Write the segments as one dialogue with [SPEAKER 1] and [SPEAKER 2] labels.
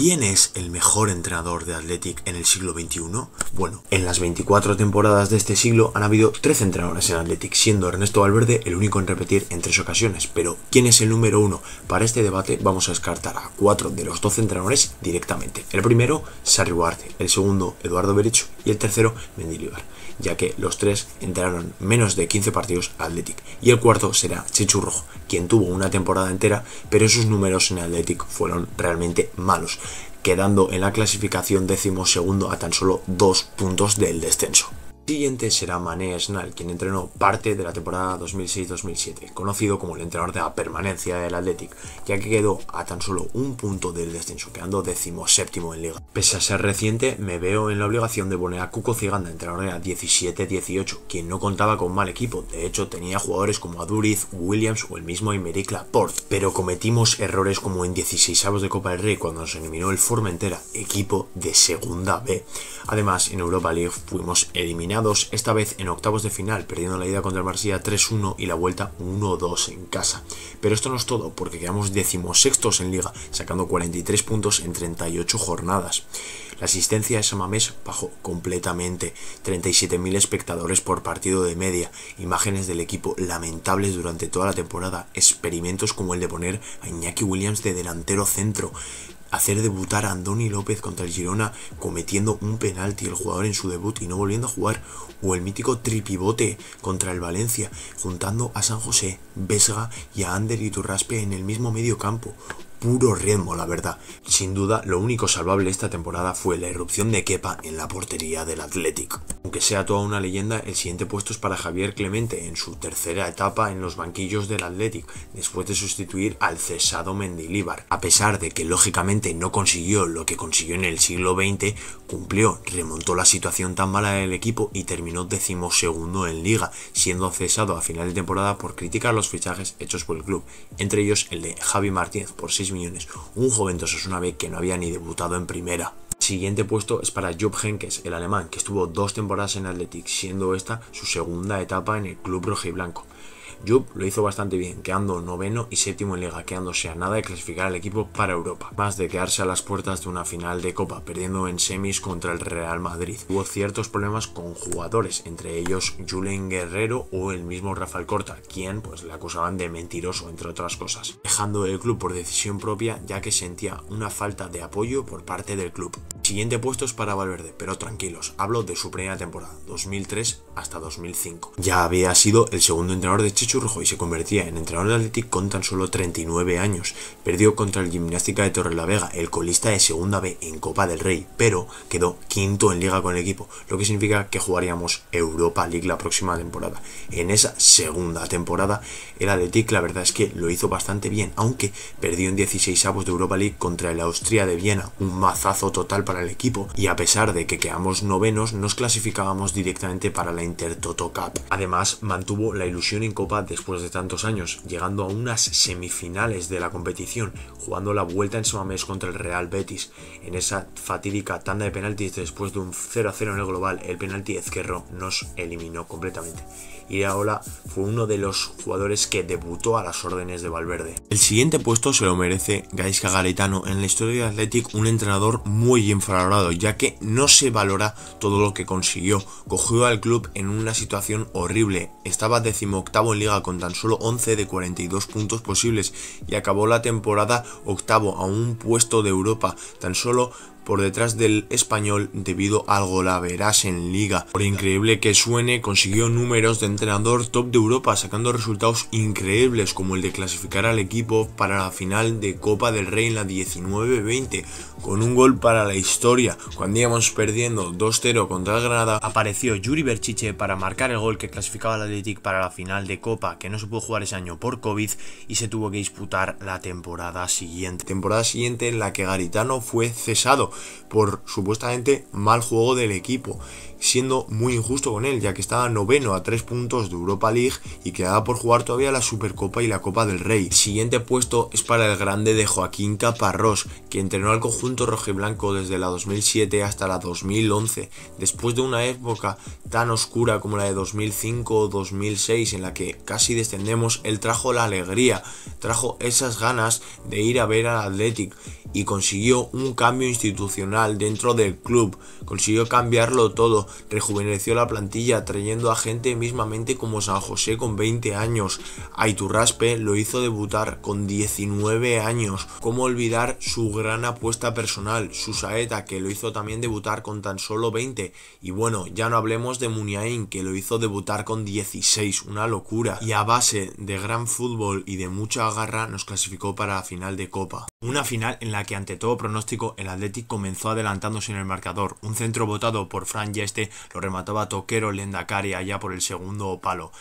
[SPEAKER 1] ¿Quién es el mejor entrenador de Athletic en el siglo XXI? Bueno, en las 24 temporadas de este siglo han habido 13 entrenadores en Athletic, siendo Ernesto Valverde el único en repetir en tres ocasiones. Pero, ¿quién es el número uno? Para este debate vamos a descartar a cuatro de los 12 entrenadores directamente. El primero, Sarri el segundo, Eduardo Bericho y el tercero, Mendilibar, ya que los tres entraron menos de 15 partidos a Athletic. Y el cuarto será Chechu quien tuvo una temporada entera, pero sus números en Athletic fueron realmente malos quedando en la clasificación décimo segundo a tan solo dos puntos del descenso siguiente será Mané Snal, quien entrenó parte de la temporada 2006-2007, conocido como el entrenador de la permanencia del Athletic, ya que quedó a tan solo un punto del descenso, quedando séptimo en liga. Pese a ser reciente, me veo en la obligación de poner a Cuco Ciganda, entrenador de la 17-18, quien no contaba con mal equipo, de hecho tenía jugadores como Aduriz, Williams o el mismo Imeric Laporte, pero cometimos errores como en 16 avos de Copa del Rey cuando nos eliminó el Formentera, equipo de segunda B. Además, en Europa League fuimos eliminados esta vez en octavos de final, perdiendo la ida contra el Marsella 3-1 y la vuelta 1-2 en casa. Pero esto no es todo, porque quedamos decimosextos en liga, sacando 43 puntos en 38 jornadas. La asistencia de Samamés bajó completamente, 37.000 espectadores por partido de media, imágenes del equipo lamentables durante toda la temporada, experimentos como el de poner a Iñaki Williams de delantero centro, hacer debutar a Andoni López contra el Girona cometiendo un penalti el jugador en su debut y no volviendo a jugar, o el mítico tripivote contra el Valencia, juntando a San José, Vesga y a Ander Turraspe en el mismo medio campo, puro ritmo la verdad. Sin duda, lo único salvable esta temporada fue la irrupción de Kepa en la portería del Athletic. Aunque sea toda una leyenda, el siguiente puesto es para Javier Clemente en su tercera etapa en los banquillos del Athletic, después de sustituir al cesado Mendilibar. A pesar de que lógicamente no consiguió lo que consiguió en el siglo XX, cumplió, remontó la situación tan mala del equipo y terminó decimosegundo en liga, siendo cesado a final de temporada por criticar los fichajes hechos por el club, entre ellos el de Javi Martínez por 6 millones. Un joven es una vez que no había ni debutado en primera. Siguiente puesto es para Job Henkes, el alemán, que estuvo dos temporadas en Athletic, siendo esta su segunda etapa en el club blanco Jupp lo hizo bastante bien, quedando noveno y séptimo en liga, quedándose a nada de clasificar al equipo para Europa, más de quedarse a las puertas de una final de Copa, perdiendo en semis contra el Real Madrid. Hubo ciertos problemas con jugadores, entre ellos Julen Guerrero o el mismo Rafael Corta, quien pues le acusaban de mentiroso, entre otras cosas, dejando el club por decisión propia ya que sentía una falta de apoyo por parte del club. Siguiente puesto es para Valverde, pero tranquilos, hablo de su primera temporada, 2003 hasta 2005. Ya había sido el segundo entrenador de rojo y se convertía en entrenador de Athletic con tan solo 39 años. Perdió contra el Gimnástica de la Vega, el colista de Segunda B en Copa del Rey, pero quedó quinto en liga con el equipo, lo que significa que jugaríamos Europa League la próxima temporada. En esa segunda temporada, el Athletic, la verdad es que lo hizo bastante bien, aunque perdió en 16 avos de Europa League contra el Austria de Viena, un mazazo total para el equipo y a pesar de que quedamos novenos nos clasificábamos directamente para la Toto Cup. Además mantuvo la ilusión en Copa después de tantos años, llegando a unas semifinales de la competición, jugando la vuelta en Mes contra el Real Betis. En esa fatídica tanda de penaltis después de un 0 a 0 en el global, el penalti Ezquerro nos eliminó completamente. y ahora fue uno de los jugadores que debutó a las órdenes de Valverde. El siguiente puesto se lo merece Gaisca Galetano en la historia de Athletic, un entrenador muy bien ya que no se valora todo lo que consiguió. Cogió al club en una situación horrible, estaba decimoctavo en liga con tan solo 11 de 42 puntos posibles y acabó la temporada octavo a un puesto de Europa, tan solo por detrás del español debido al verás en liga. Por increíble que suene, consiguió números de entrenador top de Europa, sacando resultados increíbles como el de clasificar al equipo para la final de Copa del Rey en la 19-20, con un gol para la historia. Cuando íbamos perdiendo 2-0 contra Granada, apareció Yuri Berchiche para marcar el gol que clasificaba al Athletic para la final de Copa, que no se pudo jugar ese año por COVID y se tuvo que disputar la temporada siguiente. Temporada siguiente en la que Garitano fue cesado, por supuestamente mal juego del equipo siendo muy injusto con él, ya que estaba noveno a tres puntos de Europa League y quedaba por jugar todavía la Supercopa y la Copa del Rey. siguiente puesto es para el grande de Joaquín Caparrós, que entrenó al conjunto rojiblanco desde la 2007 hasta la 2011, después de una época tan oscura como la de 2005 o 2006 en la que casi descendemos, él trajo la alegría, trajo esas ganas de ir a ver al Athletic y consiguió un cambio institucional dentro del club, consiguió cambiarlo todo, rejuveneció la plantilla trayendo a gente mismamente como San José con 20 años. Aiturraspe lo hizo debutar con 19 años. ¿Cómo olvidar su gran apuesta personal, su saeta, que lo hizo también debutar con tan solo 20? Y bueno, ya no hablemos de Muniain, que lo hizo debutar con 16, una locura. Y a base de gran fútbol y de mucha garra nos clasificó para la final de Copa. Una final en la que ante todo pronóstico el Athletic comenzó adelantándose en el marcador. Un centro botado por Fran Yeste lo remataba Toquero Lendakari allá por el segundo palo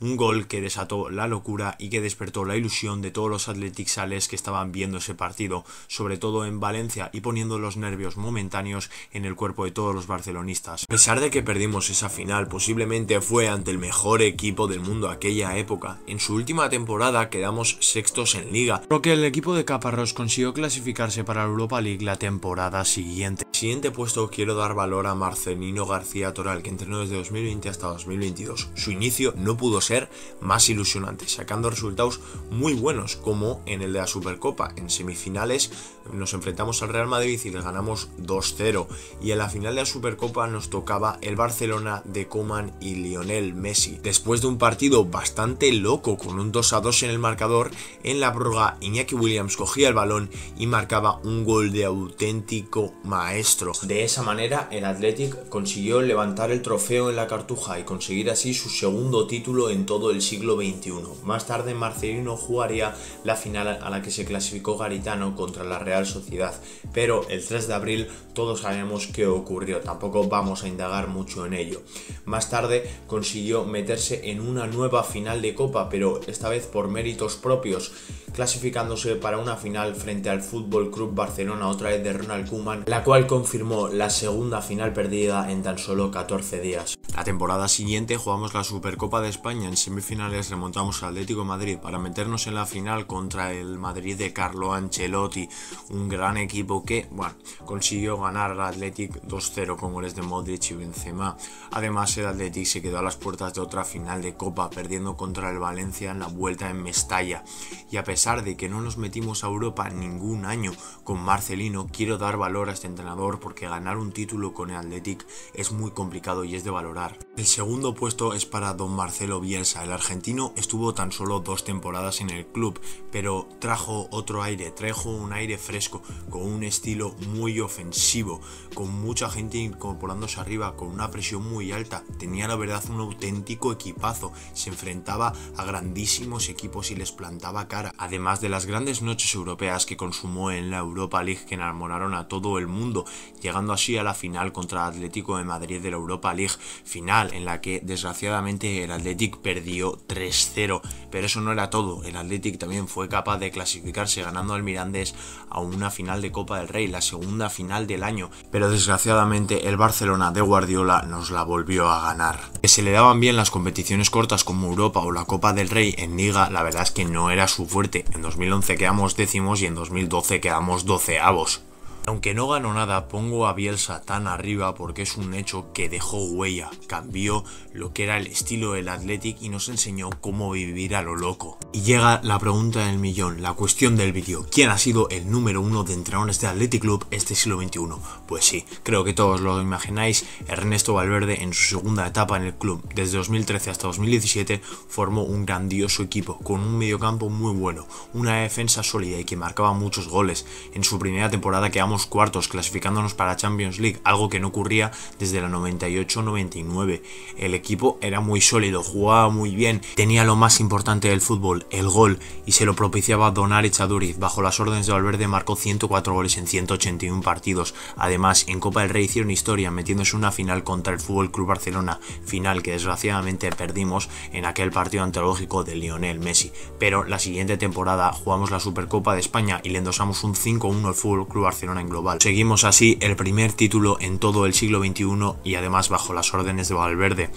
[SPEAKER 1] un gol que desató la locura y que despertó la ilusión de todos los Sales que estaban viendo ese partido, sobre todo en Valencia y poniendo los nervios momentáneos en el cuerpo de todos los barcelonistas. A pesar de que perdimos esa final, posiblemente fue ante el mejor equipo del mundo aquella época. En su última temporada quedamos sextos en liga, lo que el equipo de Caparrós consiguió clasificarse para la Europa League la temporada siguiente. siguiente puesto quiero dar valor a Marcelino García Toral, que entrenó desde 2020 hasta 2022. Su inicio no pudo ser ser más ilusionante, sacando resultados muy buenos, como en el de la Supercopa. En semifinales nos enfrentamos al Real Madrid y le ganamos 2-0. Y en la final de la Supercopa nos tocaba el Barcelona de Coman y Lionel Messi. Después de un partido bastante loco con un 2-2 a en el marcador, en la prórroga Iñaki Williams cogía el balón y marcaba un gol de auténtico maestro. De esa manera, el Athletic consiguió levantar el trofeo en la Cartuja y conseguir así su segundo título en en todo el siglo XXI. Más tarde Marcelino jugaría la final a la que se clasificó Garitano contra la Real Sociedad, pero el 3 de abril todos sabemos qué ocurrió, tampoco vamos a indagar mucho en ello. Más tarde consiguió meterse en una nueva final de Copa, pero esta vez por méritos propios clasificándose para una final frente al Fútbol Club Barcelona, otra vez de Ronald Koeman, la cual confirmó la segunda final perdida en tan solo 14 días. La temporada siguiente jugamos la Supercopa de España, en semifinales remontamos al Atlético Madrid para meternos en la final contra el Madrid de Carlo Ancelotti, un gran equipo que, bueno, consiguió ganar al Atlético 2-0 con goles de Modric y Benzema. Además, el Atlético se quedó a las puertas de otra final de Copa, perdiendo contra el Valencia en la vuelta en Mestalla. Y a pesar de que no nos metimos a Europa ningún año con Marcelino, quiero dar valor a este entrenador porque ganar un título con el Athletic es muy complicado y es de valorar. El segundo puesto es para don Marcelo Bielsa. El argentino estuvo tan solo dos temporadas en el club, pero trajo otro aire, trajo un aire fresco, con un estilo muy ofensivo, con mucha gente incorporándose arriba, con una presión muy alta. Tenía la verdad un auténtico equipazo, se enfrentaba a grandísimos equipos y les plantaba cara. Además, más de las grandes noches europeas que consumó en la Europa League que enamoraron a todo el mundo, llegando así a la final contra el Atlético de Madrid de la Europa League, final en la que desgraciadamente el Athletic perdió 3-0, pero eso no era todo, el Athletic también fue capaz de clasificarse ganando al Mirandés a una final de Copa del Rey, la segunda final del año, pero desgraciadamente el Barcelona de Guardiola nos la volvió a ganar. Que se le daban bien las competiciones cortas como Europa o la Copa del Rey en Liga, la verdad es que no era su fuerte en 2011 quedamos décimos y en 2012 quedamos doceavos. Aunque no ganó nada, pongo a Bielsa tan arriba porque es un hecho que dejó huella, cambió lo que era el estilo del Athletic y nos enseñó cómo vivir a lo loco. Y llega la pregunta del millón, la cuestión del vídeo. ¿Quién ha sido el número uno de entrenadores de Athletic Club este siglo XXI? Pues sí, creo que todos lo imagináis. Ernesto Valverde en su segunda etapa en el club, desde 2013 hasta 2017, formó un grandioso equipo, con un mediocampo muy bueno, una defensa sólida y que marcaba muchos goles. En su primera temporada quedamos cuartos, clasificándonos para Champions League, algo que no ocurría desde la 98-99. El equipo era muy sólido, jugaba muy bien, tenía lo más importante del fútbol, el gol y se lo propiciaba Donar Echaduriz. Bajo las órdenes de Valverde marcó 104 goles en 181 partidos. Además, en Copa del Rey hicieron historia metiéndose una final contra el Fútbol Club Barcelona, final que desgraciadamente perdimos en aquel partido antológico de Lionel Messi. Pero la siguiente temporada jugamos la Supercopa de España y le endosamos un 5-1 al Fútbol Club Barcelona en global. Seguimos así el primer título en todo el siglo XXI y además bajo las órdenes de Valverde.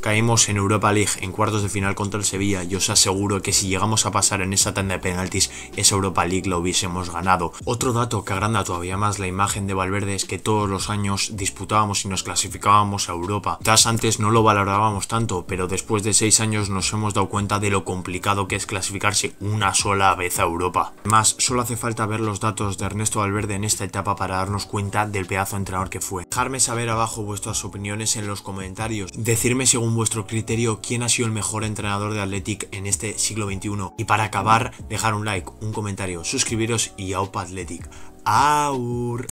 [SPEAKER 1] Caímos en Europa League en cuartos de final contra el Sevilla y os aseguro que si llegamos a pasar en esa tanda de penaltis, esa Europa League la hubiésemos ganado. Otro dato que agranda todavía más la imagen de Valverde es que todos los años disputábamos y nos clasificábamos a Europa. Quizás antes no lo valorábamos tanto, pero después de seis años nos hemos dado cuenta de lo complicado que es clasificarse una sola vez a Europa. Además, solo hace falta ver los datos de Ernesto Valverde en esta etapa para darnos cuenta del pedazo de entrenador que fue. Dejarme saber abajo vuestras opiniones en los comentarios, decirme según vuestro criterio quién ha sido el mejor entrenador de Athletic en este siglo XXI y para acabar, dejar un like, un comentario, suscribiros y Aupa Athletic. ¡Aur!